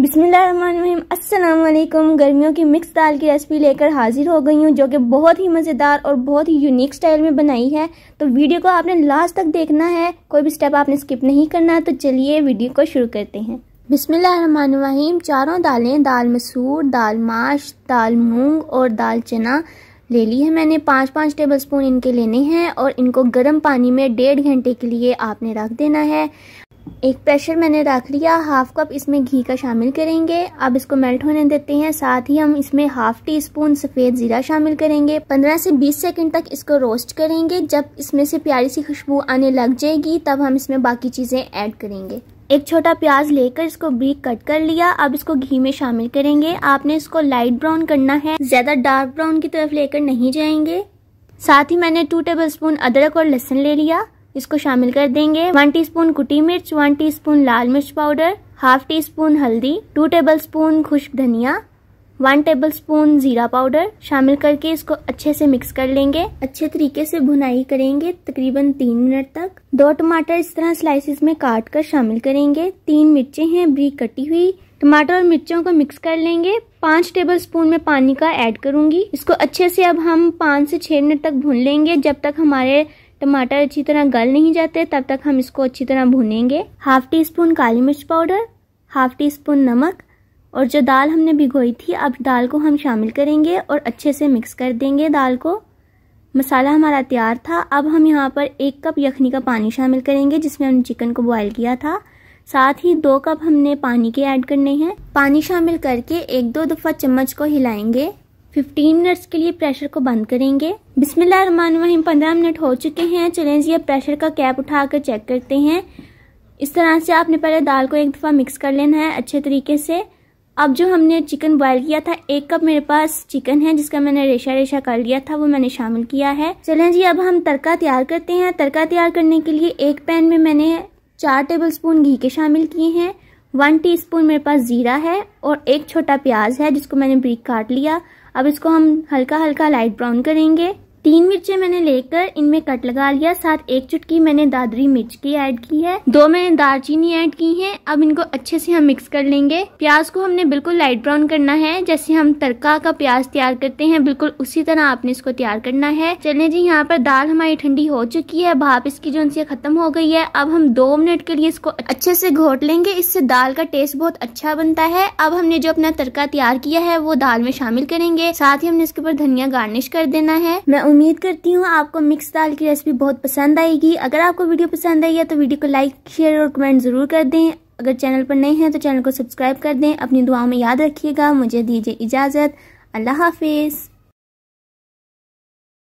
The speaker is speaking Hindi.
बिसमीम अस्सलाम गर्मियों की मिक्स दाल की रेसिपी लेकर हाजिर हो गई हूँ जो कि बहुत ही मज़ेदार और बहुत ही यूनिक स्टाइल में बनाई है तो वीडियो को आपने लास्ट तक देखना है कोई भी स्टेप आपने स्किप नहीं करना तो चलिए वीडियो को शुरू करते हैं बिसमीम चारों दालें दाल मसूर दाल माश दाल मूंग और दाल चना ले ली है मैंने पाँच पाँच टेबल स्पून इनके लेने हैं और इनको गर्म पानी में डेढ़ घंटे के लिए आपने रख देना है एक प्रेशर मैंने रख लिया हाफ कप इसमें घी का शामिल करेंगे अब इसको मेल्ट होने देते हैं साथ ही हम इसमें हाफ टी स्पून सफ़ेद ज़ीरा शामिल करेंगे 15 से 20 सेकंड तक इसको रोस्ट करेंगे जब इसमें से प्यारी सी खुशबू आने लग जाएगी तब हम इसमें बाकी चीज़ें ऐड करेंगे एक छोटा प्याज लेकर इसको ब्रीक कट कर लिया अब इसको घी में शामिल करेंगे आपने इसको लाइट ब्राउन करना है ज़्यादा डार्क ब्राउन की तरफ लेकर नहीं जाएंगे साथ ही मैंने टू टेबल स्पून अदरक और लहसुन ले लिया इसको शामिल कर देंगे वन टीस्पून कुटी मिर्च वन टीस्पून लाल मिर्च पाउडर हाफ टी स्पून हल्दी टू टेबल स्पून खुश्क धनिया वन टेबल स्पून जीरा पाउडर शामिल करके इसको अच्छे से मिक्स कर लेंगे अच्छे तरीके से भुनाई करेंगे तकरीबन तीन मिनट तक दो टमाटर इस तरह स्लाइसिस में काट कर शामिल करेंगे तीन मिर्चे हैं ब्री कटी हुई टमाटर और मिर्चों को मिक्स कर लेंगे पाँच टेबल स्पून में पानी का ऐड करूंगी इसको अच्छे से अब हम पाँच से छह मिनट तक भून लेंगे जब तक हमारे टमाटर अच्छी तरह गल नहीं जाते तब तक हम इसको अच्छी तरह भुनेंगे हाफ टी स्पून काली मिर्च पाउडर हाफ टी स्पून नमक और जो दाल हमने भिगोई थी अब दाल को हम शामिल करेंगे और अच्छे से मिक्स कर देंगे दाल को मसाला हमारा तैयार था अब हम यहाँ पर एक कप यखनी का पानी शामिल करेंगे जिसमें हमने चिकन को बॉईल किया था साथ ही दो कप हमने पानी के ऐड करने हैं पानी शामिल करके एक दो दफ़ा चम्मच को हिलाएंगे 15 मिनट्स के लिए प्रेशर को बंद करेंगे बिस्मिल्लाहमानिम 15 मिनट हो चुके हैं चलें जी अब प्रेशर का कैप उठा कर चेक करते हैं इस तरह से आपने पहले दाल को एक दफ़ा मिक्स कर लेना है अच्छे तरीके से अब जो हमने चिकन बॉयल किया था एक कप मेरे पास चिकन है जिसका मैंने रेशा रेशा कर लिया था वो मैंने शामिल किया है चलें जी अब हम तड़का तैयार करते हैं तड़का तैयार करने के लिए एक पैन में मैंने चार टेबलस्पून घी के शामिल किए हैं वन टीस्पून मेरे पास ज़ीरा है और एक छोटा प्याज है जिसको मैंने ब्रिक काट लिया अब इसको हम हल्का हल्का लाइट ब्राउन करेंगे तीन मिर्चें मैंने लेकर इनमें कट लगा लिया साथ एक चुटकी मैंने दादरी मिर्च की ऐड की है दो मैंने दालचीनी ऐड की है अब इनको अच्छे से हम मिक्स कर लेंगे प्याज को हमने बिल्कुल लाइट ब्राउन करना है जैसे हम तड़का का प्याज तैयार करते हैं बिल्कुल उसी तरह आपने इसको तैयार करना है चले जी यहाँ पर दाल हमारी ठंडी हो चुकी है भाप इसकी जो खत्म हो गई है अब हम दो मिनट के लिए इसको अच्छे से घोट लेंगे इससे दाल का टेस्ट बहुत अच्छा बनता है अब हमने जो अपना तड़का तैयार किया है वो दाल में शामिल करेंगे साथ ही हमने इसके ऊपर धनिया गार्निश कर देना है मैं उम्मीद करती हूँ आपको मिक्स दाल की रेसिपी बहुत पसंद आएगी अगर आपको वीडियो पसंद आई है तो वीडियो को लाइक शेयर और कमेंट ज़रूर कर दें अगर चैनल पर नए हैं तो चैनल को सब्सक्राइब कर दें अपनी दुआओं में याद रखिएगा मुझे दीजिए इजाज़त अल्लाह हाफिज़